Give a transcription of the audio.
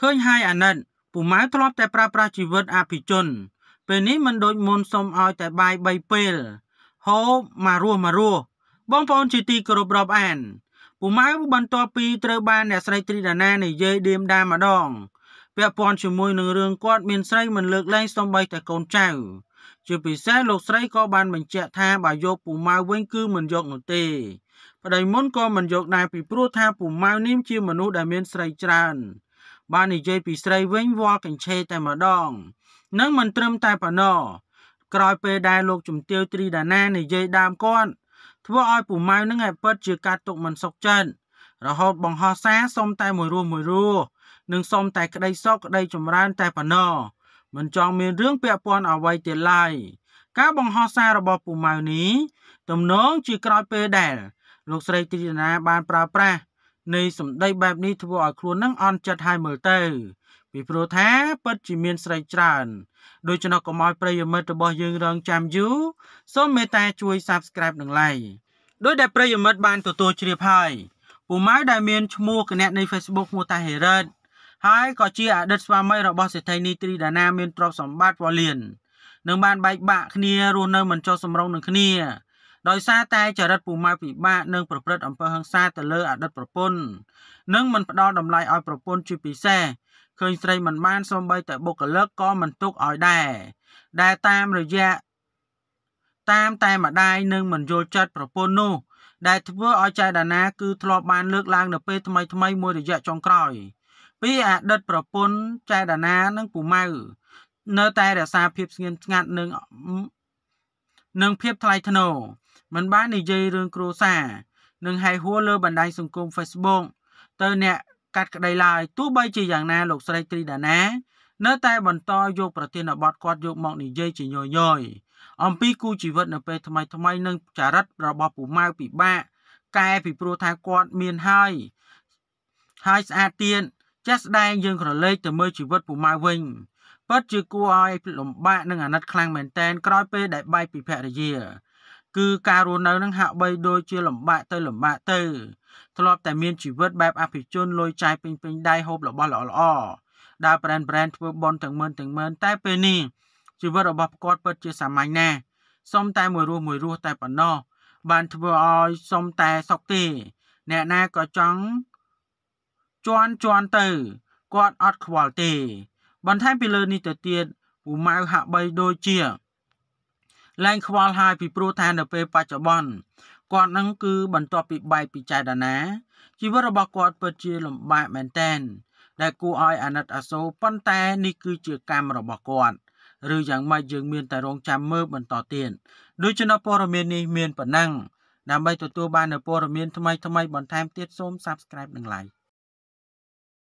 ឃើញហើយអាណិតពូម៉ៅធ្លាប់តែប្រើប្រាស់ជីវិតអភិជន ពេលនេះមិនដូចមុនសុំឲ្យតែបាយ3ពេល ហូបមករស់មករស់បងប្អូនជាទីគោរពរាប់អានពូម៉ៅបន្ទាប់ពីត្រូវបានអ្នកស្រីត្រីដាណានិយាយដៀមដាមម្ដង ពាក់ព័ន្ធជាមួយនឹងរឿងគាត់មានស្រីមិនលើកលែងសំបីតែកូនចៅជាពិសេសលោកស្រីក៏បានបញ្ជាក់ថាបើយកពូម៉ៅវិញគឺមិនយកនោះទេប្តីមុនក៏មិនយកដែរពីព្រោះថាពូម៉ៅនាងជាមនុស្សដែលមានស្រីច្រើនបាននិយាយពីស្រីវិញវល់កញ្ឆេតែម្ដងនឹងមិនត្រឹមតែប៉ុណ្ណោះក្រោយពេលដែលលោកជំទាវត្រីដាណា និយាយដើមគាត់ធ្វើឲ្យពូម៉ៅនឹងឯពិតជាការទុកមិនសុខចិត្តរហូតបង្ហោះសារសុំតែមួយរស់មួយរស់នឹងសុំតែក្តីសុខក្តីចម្រើន តែប៉ុណ្ណោះមិនចង់មានរឿងពាក់ព័ន្ធអ្វីទៀតឡើយការបង្ហោះសាររបស់ពូម៉ៅនេះ ទំនងជាក្រោយពេលដែលលោកស្រីទីណា បានប្រើប្រាស់នៃសម្ដីបែបនេះធ្វើឲ្យខ្លួននឹងអន់ចិត្តហើយមើលទៅ ពីព្រោះថាពិតជាមានស្រីច្រើន ដូច្នោះកុំឲ្យប្រិយមិត្តរបស់យើងរងចាំយូរសូមមេត្តាជួយ Subscribe និង Like ដោយដែលប្រិយមិត្តបានទទួលជ្រាបហើយពូម៉ៅដែលមានឈ្មោះគណនៃ Facebook ឈ្មោះតាហេរ៉ាត់ហើយក៏ជាអតីតស្វាមីរបស់សេដ្ឋីនីត្រីដាណាមានទ្រព្យសម្បត្តិវ៉ាលៀននឹងបានបែកបាក់គ្នារស់នៅមិនចុះសម្រុងនឹងគ្នាដោយសារតែចរិតពូម៉ៅពិបាកនឹងប្រព្រឹត្តអំពើហិង្សាទៅលើអតីតប្រពន្ធនិងមិនផ្ដល់តម្លៃឲ្យប្រពន្ធជាពិសេសឃើញស្រីមិនបានសូម្បីតែបុគ្គលិកក៏មិនទុកឲ្យដែរដែលតាមរយៈតាមតែម្ដាយនឹងមិនយល់ចិត្តប្រពន្ធនោះដែលធ្វើឲ្យចៃដនាគឺធ្លាប់បានលើកឡើងនៅពេលថ្មីថ្មីមួយរយៈចុងក្រោយពីអតីតប្រពន្ធចៃដនានិងពូម៉ៅនៅតែរក្សាភាពស្ងៀមស្ងាត់និងនិងភាពថ្លៃថ្នូរមិនបាននិយាយរឿងគ្រួសារនិងហែហួរលើបណ្ដាញសង្គម Facebook ទៅអ្នកកាត់ក្តីឡើយទោះបីជាយ៉ាងណាលោកស្រីត្រីដាណានៅតែបន្តយកប្រធានបទគាត់យកមកនិយាយជាញយយអំពីគូជីវិតនៅពេលថ្មីថ្មីនិងចរិតរបស់ពូម៉ៅពិបាកកែពីព្រោះថាគាត់មានហើយហើយស្អាតទៀតចាស់ស្ដែងយើងក្រឡេកទៅមើលជីវិតពូម៉ៅវិញពិតជាគួរឲ្យលំបាកនិងអាណិតខ្លាំងមែនទែនក្រោយពេលដែលបែកពីភរិយាគឺការរស់នៅនឹងហាក់បីដូចជាលំបាកទៅលំបាកទៅធ្លាប់តែមានជីវិតបែបអភិជនលុយចាយពេញពេញដៃហូបរបស់ល្អល្អដើរ brand brand ធ្វើបន់ទាំងម៉ឺនទាំងម៉ឺនតែ ពេលនេះជីវិតរបស់គាត់ពិតជាសាមញ្ញណាស់សុំតែមួយរស់មួយរស់តែប៉ុណ្ណោះបានធ្វើឲ្យសុំតែសុកទេ អ្នកណាក៏ចង់ជន់ជន់ទៅគាត់អត់ខ្វល់ទេបន្ថែមពីលើនេះទៅទៀតពូម៉ៅហាក់បីដូចជាឡើងខ្វល់ហើយពីព្រោះថានៅពេលបច្ចុប្បន្នគាត់នឹងគឺបន្ទាប់ពីបែកពីចេតនាជីវិតរបស់គាត់ពិតជាលំបាកមែនទែនដែលគួរឲ្យអាណិតអាសូរប៉ុន្តែនេះគឺជាកម្មរបស់គាត់ ឬយ៉ាងម៉េចយើងមានតែរងចាំមើលបន្តទៀតដូច្នេះព័ត៌មាននេះមានប៉ុណ្ណឹងដើម្បីទទួលបាននូវព័ត៌មានថ្មីៗបន្ថែមទៀតសូម Subscribe និង Like